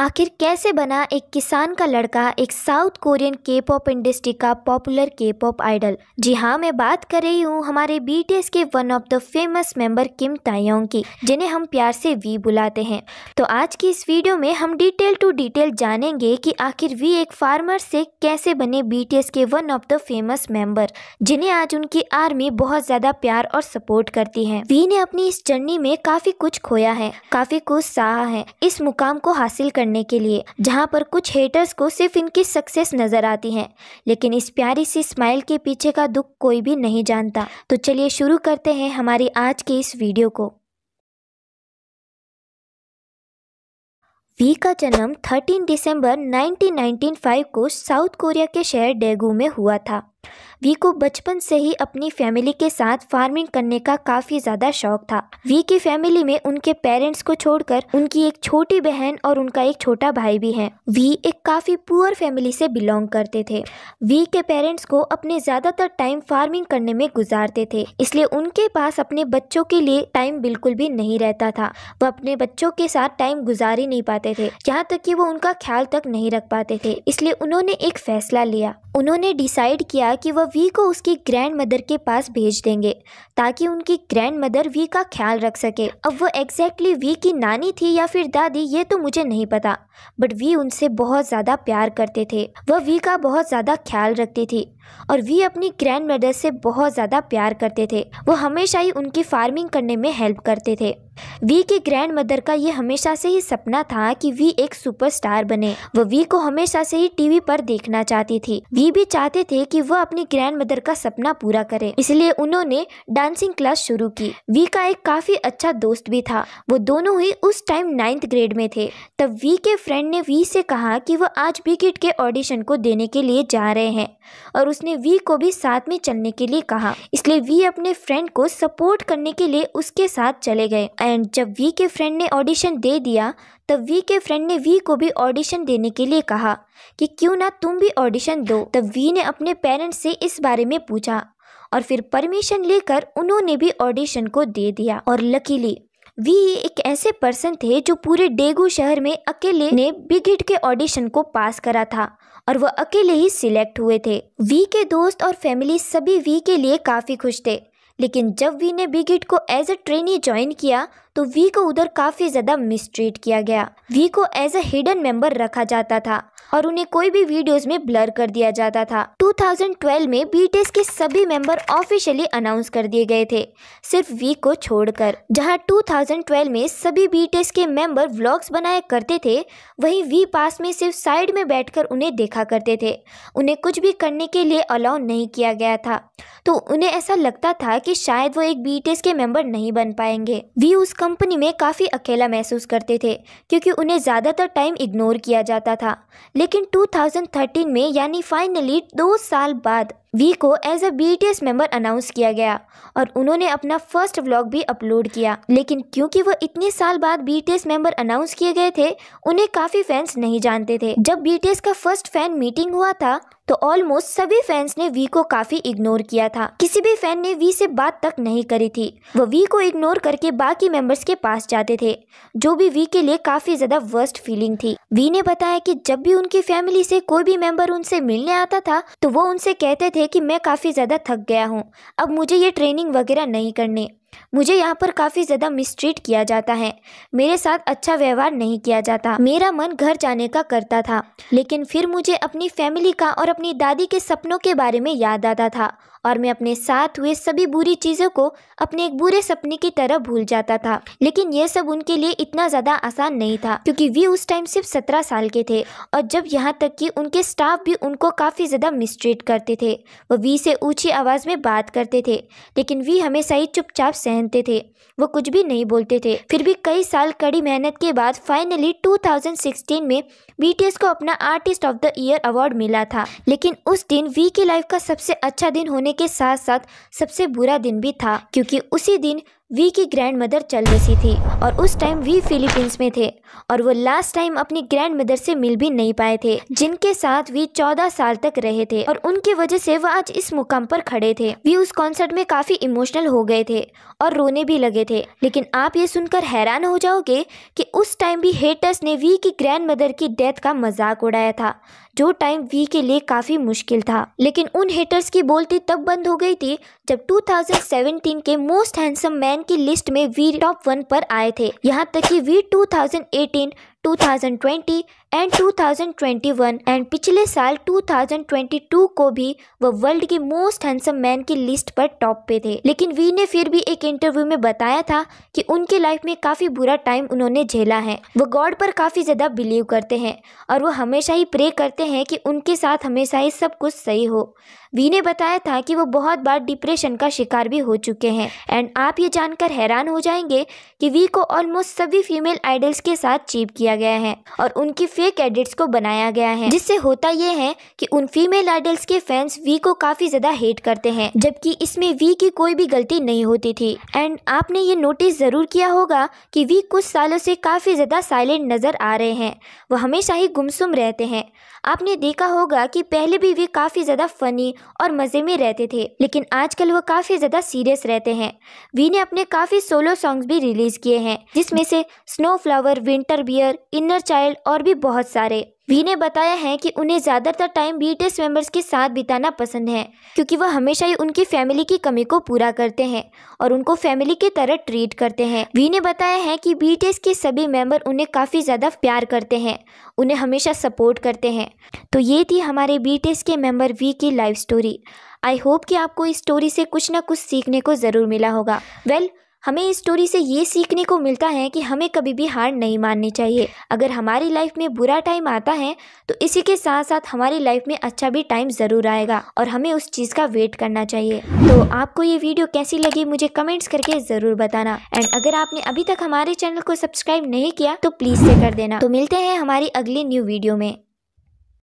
आखिर कैसे बना एक किसान का लड़का एक साउथ कोरियन के पॉप इंडस्ट्री का पॉपुलर के पॉप आइडल जी हाँ मैं बात कर रही हूँ हमारे बीटीएस के one of the famous member Kim Taehyung की जिन्हें हम प्यार से वी बुलाते हैं तो आज की इस वीडियो में हम डिटेल टू डिटेल जानेंगे कि आखिर वी एक फार्मर से कैसे बने बी के one of the famous member जिन्हें आज उनकी आर्मी बहुत ज्यादा प्यार और सपोर्ट करती है वी ने अपनी इस जर्नी में काफी कुछ खोया है काफी कुछ सहा है इस मुकाम को हासिल करने करने के लिए जहां पर कुछ हेटर्स को सिर्फ इनकी सक्सेस नज़र आती है लेकिन इस प्यारी सी स्माइल के पीछे का दुख कोई भी नहीं जानता तो चलिए शुरू करते हैं हमारी आज की इस वीडियो को वी का जन्म 13 दिसंबर 1995 को साउथ कोरिया के शहर डेगू में हुआ था वी को बचपन से ही अपनी फैमिली के साथ फार्मिंग करने का काफ़ी ज़्यादा शौक था वी की फैमिली में उनके पेरेंट्स को छोड़कर उनकी एक छोटी बहन और उनका एक छोटा भाई भी है वी एक काफ़ी पुअर फैमिली से बिलोंग करते थे वी के पेरेंट्स को अपने ज़्यादातर टाइम फार्मिंग करने में गुजारते थे इसलिए उनके पास अपने बच्चों के लिए टाइम बिल्कुल भी नहीं रहता था वह अपने बच्चों के साथ टाइम गुजार ही नहीं पाते थे यहाँ तक कि वो उनका ख्याल तक नहीं रख पाते थे इसलिए उन्होंने एक फैसला लिया उन्होंने डिसाइड किया कि वह वी को उसकी ग्रैंड मदर के पास भेज देंगे ताकि उनकी ग्रैंड मदर वी का ख्याल रख सके अब वो एग्जैक्टली वी की नानी थी या फिर दादी ये तो मुझे नहीं पता बट वी उनसे बहुत ज़्यादा प्यार करते थे वह वी का बहुत ज़्यादा ख्याल रखती थी और वी अपनी ग्रैंड मदर से बहुत ज़्यादा प्यार करते थे वो हमेशा ही उनकी फार्मिंग करने में हेल्प करते थे वी के ग्रैंड मदर का ये हमेशा से ही सपना था कि वी एक सुपरस्टार बने वह वी को हमेशा से ही टीवी पर देखना चाहती थी वी भी चाहते थे कि वह अपनी ग्रैंड मदर का सपना पूरा करे इसलिए उन्होंने डांसिंग क्लास शुरू की वी का एक काफी अच्छा दोस्त भी था वो दोनों ही उस टाइम नाइन्थ ग्रेड में थे तब वी के फ्रेंड ने वी से कहा कि वह आज बी किट के ऑडिशन को देने के लिए जा रहे हैं और उसने वी को भी साथ में चलने के लिए कहा इसलिए वी अपने फ्रेंड को सपोर्ट करने के लिए उसके साथ चले गए एंड जब वी के फ्रेंड ने ऑडिशन दे दिया तब वी के फ्रेंड ने वी को भी ऑडिशन देने के लिए कहा कि क्यों ना तुम भी ऑडिशन दो तब वी ने अपने पेरेंट्स से इस बारे में पूछा और फिर परमिशन लेकर उन्होंने भी ऑडिशन को दे दिया और लकीली वी एक ऐसे पर्सन थे जो पूरे डेगू शहर में अकेले ने बिग हिट के ऑडिशन को पास करा था और वह अकेले ही सिलेक्ट हुए थे वी के दोस्त और फैमिली सभी वी के लिए काफ़ी खुश थे लेकिन जब वी ने बिग हिट को एज अ ट्रेनी ज्वाइन किया तो वी को उधर काफ़ी ज़्यादा मिसट्रीट किया गया वी को एज अ हिडन मेंबर रखा जाता था और उन्हें कोई भी वीडियोस में ब्लर कर दिया जाता था 2012 में बीटीएस के सभी मेंबर ऑफिशियली अनाउंस कर दिए गए थे सिर्फ वी को छोड़कर जहां 2012 में सभी बीटीएस के मेंबर व्लॉग्स बनाया करते थे वहीं वी पास में सिर्फ साइड में बैठकर उन्हें देखा करते थे उन्हें कुछ भी करने के लिए अलाउ नहीं किया गया था तो उन्हें ऐसा लगता था कि शायद वो एक बीटीएस के मेंबर नहीं बन पाएंगे वी उस कंपनी में काफ़ी अकेला महसूस करते थे क्योंकि उन्हें ज़्यादातर टाइम इग्नोर किया जाता था लेकिन 2013 में यानी फाइनली दो साल बाद वी को as a B T member announce किया गया और उन्होंने अपना फर्स्ट व्लॉग भी अपलोड किया लेकिन क्योंकि वो इतने साल बाद बी टी मेंबर अनाउंस किए गए थे उन्हें काफ़ी फैंस नहीं जानते थे जब बी टी एस का फर्स्ट फैन मीटिंग हुआ था तो ऑलमोस्ट सभी फैंस ने वी को काफी इग्नोर किया था किसी भी फैन ने वी से बात तक नहीं करी थी वो वी को इग्नोर करके बाकी मेंबर्स के पास जाते थे जो भी वी के लिए काफी ज्यादा वर्स्ट फीलिंग थी वी ने बताया कि जब भी उनकी फैमिली से कोई भी मेंबर उनसे मिलने आता था तो वो उनसे कहते थे थे कि मैं काफ़ी ज़्यादा थक गया हूँ अब मुझे ये ट्रेनिंग वगैरह नहीं करनी मुझे यहाँ पर काफ़ी ज़्यादा मिसट्रीट किया जाता है मेरे साथ अच्छा व्यवहार नहीं किया जाता मेरा मन घर जाने का करता था लेकिन फिर मुझे अपनी फैमिली का और अपनी दादी के सपनों के बारे में याद आता था और मैं अपने साथ हुए सभी बुरी चीज़ों को अपने एक बुरे सपने की तरह भूल जाता था लेकिन यह सब उनके लिए इतना ज़्यादा आसान नहीं था क्योंकि वे उस टाइम सिर्फ सत्रह साल के थे और जब यहाँ तक कि उनके स्टाफ भी उनको काफ़ी ज़्यादा मिसट्रीट करते थे वो वी से ऊँची आवाज़ में बात करते थे लेकिन वी हमेशा ही चुपचाप सहनते थे वो कुछ भी नहीं बोलते थे फिर भी कई साल कड़ी मेहनत के बाद फाइनली 2016 में बीटीएस को अपना artist of the year award मिला था लेकिन उस दिन वी की लाइफ का सबसे अच्छा दिन होने के साथ साथ सबसे बुरा दिन भी था क्योंकि उसी दिन वी की ग्रैंड मदर चल बसी थी और उस टाइम वी फिलीपींस में थे और वो लास्ट टाइम अपनी ग्रैंड मदर से मिल भी नहीं पाए थे जिनके साथ वी चौदह साल तक रहे थे और उनकी वजह से वह आज इस मुकाम पर खड़े थे वी उस कॉन्सर्ट में काफी इमोशनल हो गए थे और रोने भी लगे थे लेकिन आप ये सुनकर हैरान हो जाओगे कि उस टाइम भी हेटर्स ने वी की ग्रैंड मदर की डेथ का मजाक उड़ाया था जो टाइम वी के लिए काफ़ी मुश्किल था लेकिन उन हिटर्स की बोलती तब बंद हो गई थी जब 2017 के मोस्ट हैंडसम मैन की लिस्ट में वी टॉप वन पर आए थे यहाँ तक कि वी 2018 2020 एंड 2021 एंड पिछले साल 2022 को भी वह वर्ल्ड के मोस्ट हैंडसम मैन की लिस्ट पर टॉप पे थे लेकिन वी ने फिर भी एक इंटरव्यू में बताया था कि उनके लाइफ में काफ़ी बुरा टाइम उन्होंने झेला है वो गॉड पर काफ़ी ज़्यादा बिलीव करते हैं और वो हमेशा ही प्रे करते हैं कि उनके साथ हमेशा ही सब कुछ सही हो वी ने बताया था कि वो बहुत बार डिप्रेशन का शिकार भी हो चुके हैं एंड आप ये जानकर हैरान हो जाएंगे कि वी को ऑलमोस्ट सभी फीमेल आइडल्स के साथ चीप किया किया गया है और उनकी फेक एडिट्स को बनाया गया है जिससे होता यह है कि उन फीमेल आइडल्स के फैंस वी को काफी ज्यादा हेट करते हैं जबकि इसमें वी की कोई भी गलती नहीं होती थी एंड आपने ये नोटिस जरूर किया होगा कि वी कुछ सालों से काफी ज्यादा साइलेंट नजर आ रहे हैं वो हमेशा ही गुमसुम रहते हैं आपने देखा होगा कि पहले भी वे काफी ज्यादा फनी और मजे में रहते थे लेकिन आजकल वो काफी ज्यादा सीरियस रहते हैं वी ने अपने काफी सोलो सॉन्ग्स भी रिलीज किए हैं जिसमें से snow flower winter bear inner child और भी बहुत सारे वी ने बताया है कि उन्हें ज़्यादातर टाइम बीटीएस मेंबर्स के साथ बिताना पसंद है क्योंकि वह हमेशा ही उनकी फैमिली की कमी को पूरा करते हैं और उनको फैमिली की तरह ट्रीट करते हैं वी ने बताया है कि बीटीएस के सभी मेंबर उन्हें काफ़ी ज़्यादा प्यार करते हैं उन्हें हमेशा सपोर्ट करते हैं तो ये थी हमारे बीटीएस के मेंबर वी की लाइफ स्टोरी आई होप कि आपको इस स्टोरी से कुछ ना कुछ सीखने को ज़रूर मिला होगा वेल well, हमें इस स्टोरी से ये सीखने को मिलता है कि हमें कभी भी हार नहीं माननी चाहिए अगर हमारी लाइफ में बुरा टाइम आता है तो इसी के साथ साथ हमारी लाइफ में अच्छा भी टाइम ज़रूर आएगा और हमें उस चीज़ का वेट करना चाहिए तो आपको ये वीडियो कैसी लगी मुझे कमेंट्स करके ज़रूर बताना एंड अगर आपने अभी तक हमारे चैनल को सब्सक्राइब नहीं किया तो प्लीज़ से कर देना तो मिलते हैं हमारी अगली न्यू वीडियो में